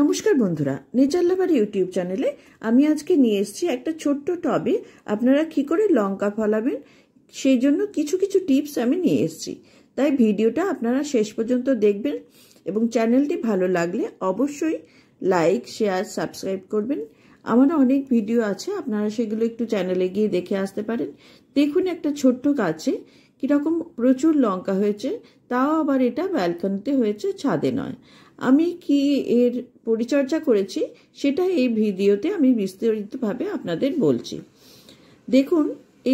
নমস্কার বন্ধুরা নেচার লাভার ইউটিউব চ্যানেলে আমি আজকে নিয়ে এসেছি একটা ছোট্ট টবে আপনারা কি করে লঙ্কা ফলাবেন সেই জন্য কিছু কিছু টিপস আমি নিয়ে এসেছি তাই ভিডিওটা আপনারা শেষ পর্যন্ত দেখবেন এবং চ্যানেলটি ভালো লাগলে অবশ্যই লাইক শেয়ার সাবস্ক্রাইব করবেন আমার অনেক ভিডিও আছে আপনারা সেগুলো একটু চ্যানেলে গিয়ে দেখে আসতে পারেন দেখুন একটা ছোট্ট গাছে কীরকম প্রচুর লঙ্কা হয়েছে তাও আবার এটা ব্যালকনিতে হয়েছে ছাদে নয় আমি কি এর পরিচর্যা করেছি সেটা এই ভিডিওতে আমি বিস্তারিতভাবে আপনাদের বলছি দেখুন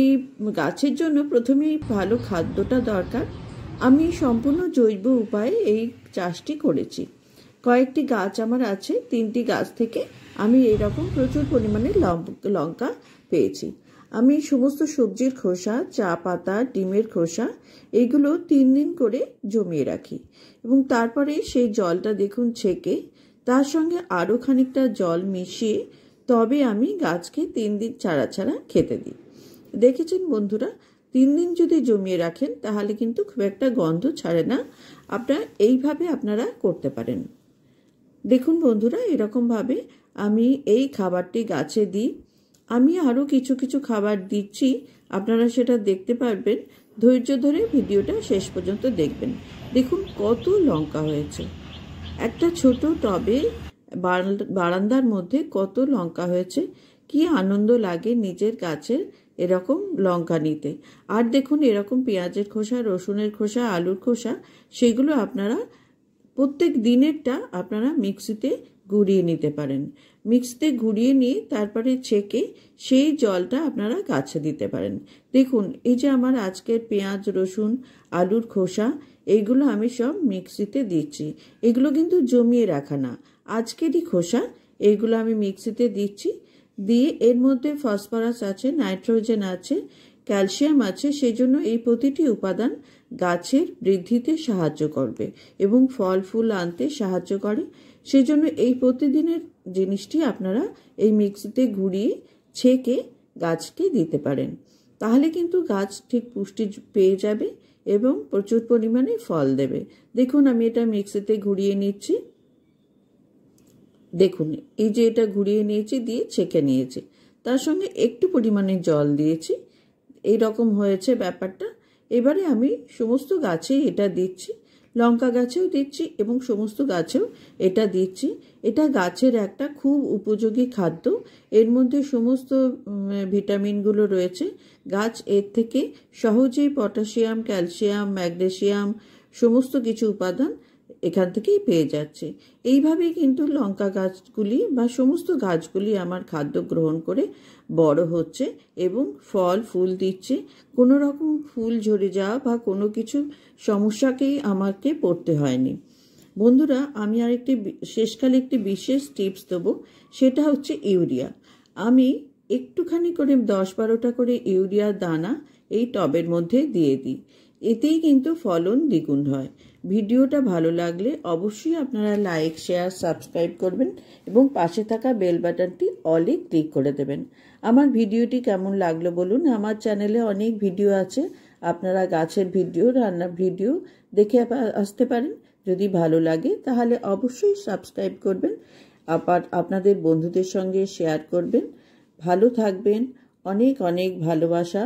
এই গাছের জন্য প্রথমেই ভালো খাদ্যটা দরকার আমি সম্পূর্ণ জৈব উপায়ে এই চাষটি করেছি কয়েকটি গাছ আমার আছে তিনটি গাছ থেকে আমি এরকম প্রচুর পরিমাণে লঙ্কা পেয়েছি আমি সমস্ত সবজির খোসা চা পাতা ডিমের খোসা এগুলো তিন দিন করে জমিয়ে রাখি এবং তারপরে সেই জলটা দেখুন ছেঁকে তার সঙ্গে আরও খানিকটা জল মিশিয়ে তবে আমি গাছকে তিন দিন ছাড়া ছাড়া খেতে দিই দেখেছেন বন্ধুরা তিন দিন যদি জমিয়ে রাখেন তাহলে কিন্তু খুব একটা গন্ধ ছাড়ে না আপনারা এইভাবে আপনারা করতে পারেন দেখুন বন্ধুরা এরকমভাবে আমি এই খাবারটি গাছে দিই আমি আরও কিছু কিছু খাবার দিচ্ছি আপনারা সেটা দেখতে পারবেন ধৈর্য ধরে ভিডিওটা শেষ পর্যন্ত দেখবেন দেখুন কত লঙ্কা হয়েছে একটা ছোট টবে বারান্দার মধ্যে কত লঙ্কা হয়েছে কি আনন্দ লাগে নিজের গাছের এরকম লঙ্কা নিতে আর দেখুন এরকম পেঁয়াজের খোসা রসুনের খোসা আলুর খোসা সেগুলো আপনারা প্রত্যেক দিনেরটা আপনারা মিক্সিতে ঘুরিয়ে নিতে পারেন মিক্সিতে ঘুরিয়ে নিয়ে তারপরে ছেঁকে সেই জলটা আপনারা গাছে দিতে পারেন দেখুন এই যে আমার আজকের পেঁয়াজ রসুন আলুর খোসা এইগুলো আমি সব মিক্সিতে দিচ্ছি এগুলো কিন্তু জমিয়ে রাখা না আজকেরই খোসা এইগুলো আমি মিক্সিতে দিচ্ছি দিয়ে এর মধ্যে ফসফরাস আছে নাইট্রোজেন আছে ক্যালসিয়াম আছে সেজন্য এই প্রতিটি উপাদান গাছের বৃদ্ধিতে সাহায্য করবে এবং ফল ফুল আনতে সাহায্য করে সেজন্য এই প্রতিদিনের জিনিসটি আপনারা এই মিক্সিতে ঘুরিয়ে ছেঁকে গাছকে দিতে পারেন তাহলে কিন্তু গাছ ঠিক পুষ্টি পেয়ে যাবে এবং প্রচুর পরিমাণে ফল দেবে দেখুন আমি এটা মিক্সিতে ঘুরিয়ে নিচ্ছি দেখুন এই যে এটা ঘুরিয়ে নিয়েছি দিয়ে ছেঁকে নিয়েছি তার সঙ্গে একটু পরিমাণে জল দিয়েছি এই রকম হয়েছে ব্যাপারটা এবারে আমি সমস্ত গাছেই এটা দিচ্ছি লঙ্কা গাছেও দিচ্ছি এবং সমস্ত গাছেও এটা দিচ্ছি এটা গাছের একটা খুব উপযোগী খাদ্য এর মধ্যে সমস্ত ভিটামিনগুলো রয়েছে গাছ এর থেকে সহজেই পটাশিয়াম ক্যালসিয়াম ম্যাগনেশিয়াম সমস্ত কিছু উপাদান এখান থেকেই পেয়ে যাচ্ছে এইভাবেই কিন্তু লঙ্কা গাছগুলি বা সমস্ত গাছগুলি আমার খাদ্য গ্রহণ করে বড় হচ্ছে এবং ফল ফুল দিচ্ছে কোনো রকম ফুল ঝরে যাওয়া বা কোনো কিছু সমস্যাকেই আমাকে পড়তে হয়নি বন্ধুরা আমি আরেকটি শেষকালে একটি বিশেষ টিপস দেবো সেটা হচ্ছে ইউরিয়া আমি একটুখানি করে দশ বারোটা করে ইউরিয়া দানা এই টবের মধ্যে দিয়ে দিই এতেই কিন্তু ফলন দ্বিগুণ হয় ভিডিওটা ভালো লাগলে অবশ্যই আপনারা লাইক শেয়ার সাবস্ক্রাইব করবেন এবং পাশে থাকা বেল বাটনটি অলে ক্লিক করে দেবেন আমার ভিডিওটি কেমন লাগলো বলুন আমার চ্যানেলে অনেক ভিডিও আছে আপনারা গাছের ভিডিও রান্নার ভিডিও দেখে আসতে পারেন যদি ভালো লাগে তাহলে অবশ্যই সাবস্ক্রাইব করবেন আবার আপনাদের বন্ধুদের সঙ্গে শেয়ার করবেন ভালো থাকবেন অনেক অনেক ভালোবাসা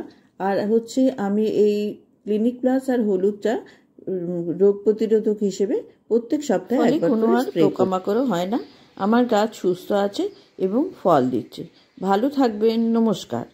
আর হচ্ছে আমি এই ক্লিনিক প্লাস আর হলুদ চা রোগ প্রতিরোধক হিসেবে প্রত্যেক সপ্তাহে কোনো আর পোকামাকড়ও হয় না আমার গাছ সুস্থ আছে এবং ফল দিচ্ছে ভালো থাকবেন নমস্কার